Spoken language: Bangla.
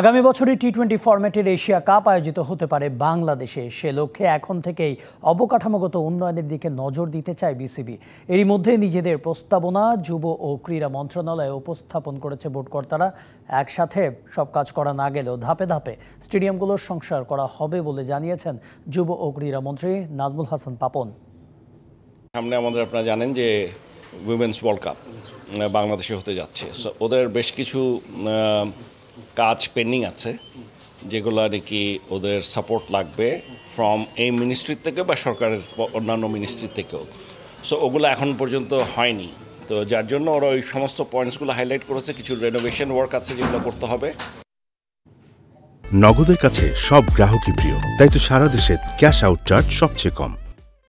আগামী বছরই টি টোয়েন্টি ফরম্যাটের এশিয়া কাপ আয়োজিত হতে পারে বাংলাদেশে সে লক্ষ্যে এখন থেকেই অবকাঠামোগত উন্নয়নের দিকে নজর দিতে চায় বিসিবি এরই মধ্যে নিজেদের প্রস্তাবনা যুব ও ক্রীড়া মন্ত্রণালয়ে উপস্থাপন করেছে বোর্ডকর্তারা একসাথে সব কাজ করা না গেলেও ধাপে ধাপে স্টেডিয়ামগুলোর সংস্কার করা হবে বলে জানিয়েছেন যুব ও ক্রীড়া মন্ত্রী নাজমুল হাসান পাপন সামনে আমাদের আপনারা জানেন যে উইমেন্স ওয়ার্ল্ড কাপ বাংলাদেশে হতে যাচ্ছে ওদের বেশ কিছু কাজ পেন্ডিং আছে যেগুলো আর নাকি ওদের সাপোর্ট লাগবে ফ্রম এই মিনিস্ট্রি থেকে বা সরকারের অন্যান্য মিনিস্ট্রি থেকেও সো ওগুলো এখন পর্যন্ত হয়নি তো যার জন্য ওরা ওই সমস্ত পয়েন্টসগুলো হাইলাইট করেছে কিছু রেনোভেশন ওয়ার্ক আছে যেগুলো করতে হবে নগদের কাছে সব গ্রাহকই প্রিয় তাই তো সারা দেশে ক্যাশ আউট চার্জ সবচেয়ে কম